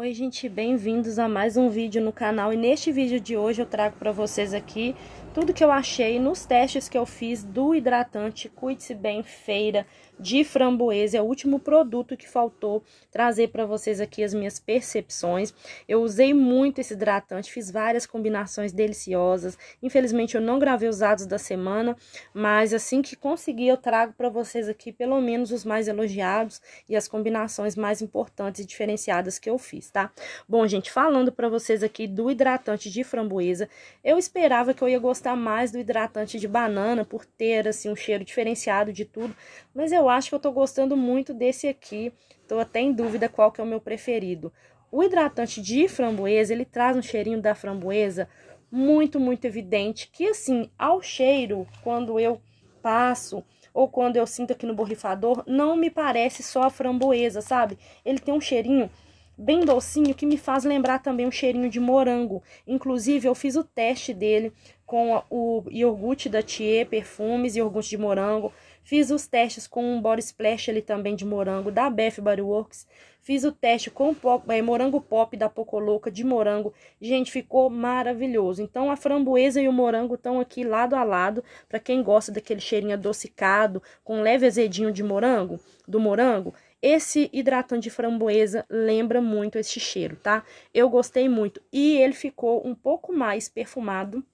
Oi gente, bem-vindos a mais um vídeo no canal e neste vídeo de hoje eu trago para vocês aqui tudo que eu achei nos testes que eu fiz do hidratante Cuide-se Bem Feira de framboesa. É o último produto que faltou trazer para vocês aqui as minhas percepções. Eu usei muito esse hidratante, fiz várias combinações deliciosas. Infelizmente eu não gravei os dados da semana, mas assim que conseguir eu trago para vocês aqui pelo menos os mais elogiados e as combinações mais importantes e diferenciadas que eu fiz, tá? Bom, gente, falando para vocês aqui do hidratante de framboesa, eu esperava que eu ia gostar mais do hidratante de banana por ter assim um cheiro diferenciado de tudo, mas eu acho que eu tô gostando muito desse aqui. Tô até em dúvida qual que é o meu preferido. O hidratante de framboesa, ele traz um cheirinho da framboesa muito, muito evidente. Que assim, ao cheiro, quando eu passo ou quando eu sinto aqui no borrifador, não me parece só a framboesa, sabe? Ele tem um cheirinho bem docinho que me faz lembrar também um cheirinho de morango. Inclusive, eu fiz o teste dele com o iogurte da Thier Perfumes, iogurte de morango. Fiz os testes com um body splash ali também de morango da Beth Body Works. Fiz o teste com pop, é, morango pop da Poco Louca de morango. Gente, ficou maravilhoso. Então a framboesa e o morango estão aqui lado a lado para quem gosta daquele cheirinho adocicado com um leve azedinho de morango, do morango. Esse hidratante de framboesa lembra muito este cheiro, tá? Eu gostei muito e ele ficou um pouco mais perfumado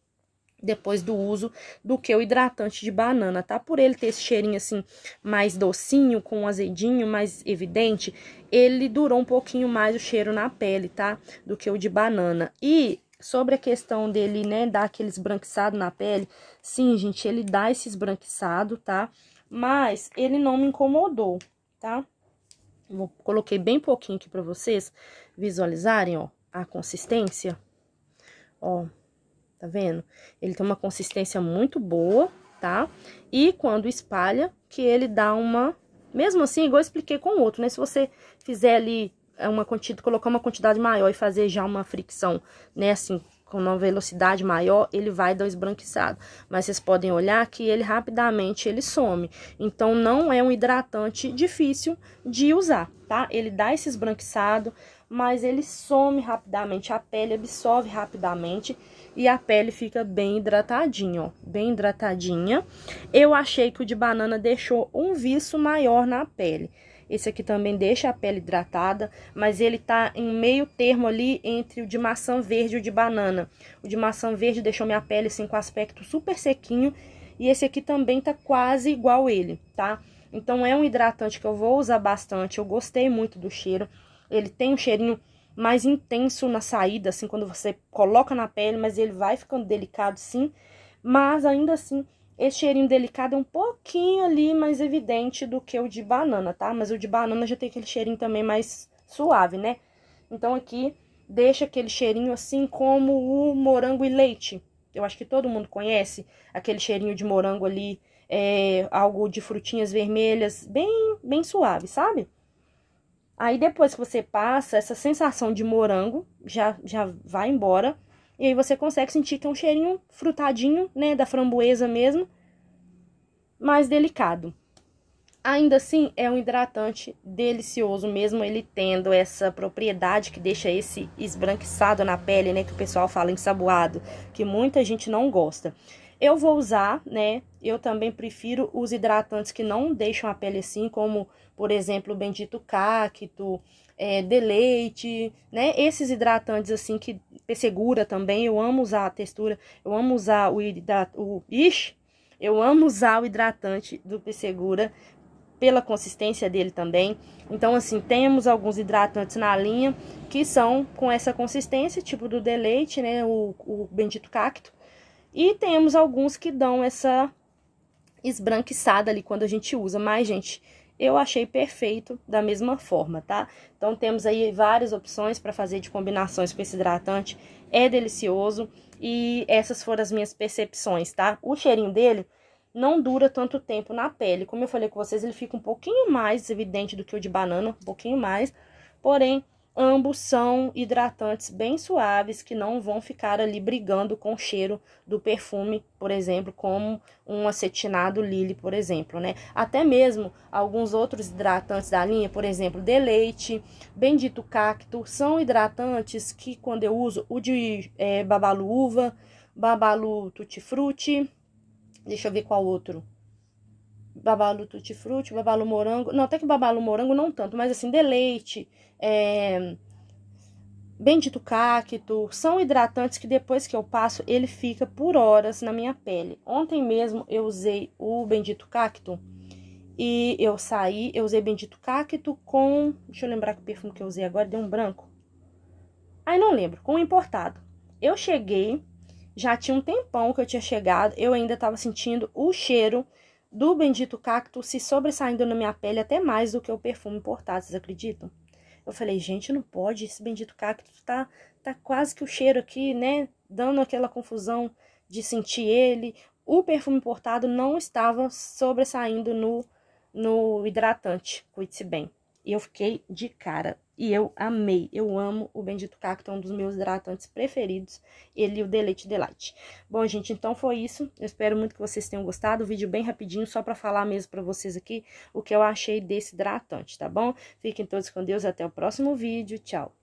depois do uso do que o hidratante de banana, tá? Por ele ter esse cheirinho assim mais docinho, com um azedinho mais evidente, ele durou um pouquinho mais o cheiro na pele, tá? Do que o de banana. E sobre a questão dele, né, dar aquele esbranquiçado na pele, sim, gente, ele dá esse esbranquiçado, tá? Mas ele não me incomodou, tá? coloquei bem pouquinho aqui pra vocês visualizarem, ó, a consistência. Ó, tá vendo? Ele tem uma consistência muito boa, tá? E quando espalha, que ele dá uma... Mesmo assim, igual eu expliquei com o outro, né? Se você fizer ali é, uma quantidade, colocar uma quantidade maior e fazer já uma fricção, né, assim, com uma velocidade maior, ele vai dar esbranquiçado. Mas vocês podem olhar que ele rapidamente ele some. Então não é um hidratante difícil de usar, tá? Ele dá esse esbranquiçado, mas ele some rapidamente, a pele absorve rapidamente e a pele fica bem hidratadinha, ó, bem hidratadinha. Eu achei que o de banana deixou um viço maior na pele. Esse aqui também deixa a pele hidratada, mas ele tá em meio termo ali entre o de maçã verde e o de banana. O de maçã verde deixou minha pele assim com aspecto super sequinho e esse aqui também tá quase igual ele, tá? Então é um hidratante que eu vou usar bastante, eu gostei muito do cheiro ele tem um cheirinho mais intenso na saída, assim, quando você coloca na pele, mas ele vai ficando delicado, sim. Mas ainda assim, esse cheirinho delicado é um pouquinho ali mais evidente do que o de banana, tá? Mas o de banana já tem aquele cheirinho também mais suave, né? Então aqui deixa aquele cheirinho assim como o morango e leite. Eu acho que todo mundo conhece aquele cheirinho de morango ali, é, algo de frutinhas vermelhas, bem, bem suave, sabe? Aí depois que você passa, essa sensação de morango já, já vai embora. E aí você consegue sentir que é um cheirinho frutadinho, né, da framboesa mesmo, mais delicado. Ainda assim, é um hidratante delicioso mesmo, ele tendo essa propriedade que deixa esse esbranquiçado na pele, né, que o pessoal fala ensaboado, que muita gente não gosta. Eu vou usar, né? Eu também prefiro os hidratantes que não deixam a pele assim, como, por exemplo, o bendito cacto, é, deleite, né? Esses hidratantes assim que segura também, eu amo usar a textura, eu amo usar o hidratante, o ish, eu amo usar o hidratante do p pela consistência dele também. Então, assim, temos alguns hidratantes na linha que são com essa consistência, tipo do deleite, né? O, o bendito cacto. E temos alguns que dão essa esbranquiçada ali quando a gente usa. Mas, gente, eu achei perfeito da mesma forma, tá? Então, temos aí várias opções para fazer de combinações com esse hidratante. É delicioso e essas foram as minhas percepções, tá? O cheirinho dele não dura tanto tempo na pele. Como eu falei com vocês, ele fica um pouquinho mais evidente do que o de banana, um pouquinho mais. Porém, Ambos são hidratantes bem suaves que não vão ficar ali brigando com o cheiro do perfume, por exemplo, como um acetinado Lily, por exemplo, né? Até mesmo alguns outros hidratantes da linha, por exemplo, Deleite, Bendito Cacto, são hidratantes que quando eu uso o de é, Babalu Uva, Babalu Tutti Frutti, deixa eu ver qual outro, babalo tutti-frutti, babalo morango. Não, até que babalo morango não tanto, mas assim, deleite, é, bendito cacto, são hidratantes que depois que eu passo, ele fica por horas na minha pele. Ontem mesmo eu usei o bendito cacto e eu saí, eu usei bendito cacto com, deixa eu lembrar que perfume que eu usei agora, deu um branco. aí não lembro, com importado. Eu cheguei, já tinha um tempão que eu tinha chegado, eu ainda tava sentindo o cheiro do bendito cacto se sobressaindo na minha pele até mais do que o perfume importado, vocês acreditam? Eu falei, gente, não pode, esse bendito cacto tá, tá quase que o cheiro aqui, né? Dando aquela confusão de sentir ele. O perfume importado não estava sobressaindo no, no hidratante, cuide-se bem. E eu fiquei de cara. E eu amei, eu amo o Bendito Cacto, é um dos meus hidratantes preferidos, ele e o Delete Delight. Bom, gente, então foi isso, eu espero muito que vocês tenham gostado, o vídeo bem rapidinho, só pra falar mesmo pra vocês aqui o que eu achei desse hidratante, tá bom? Fiquem todos com Deus, até o próximo vídeo, tchau!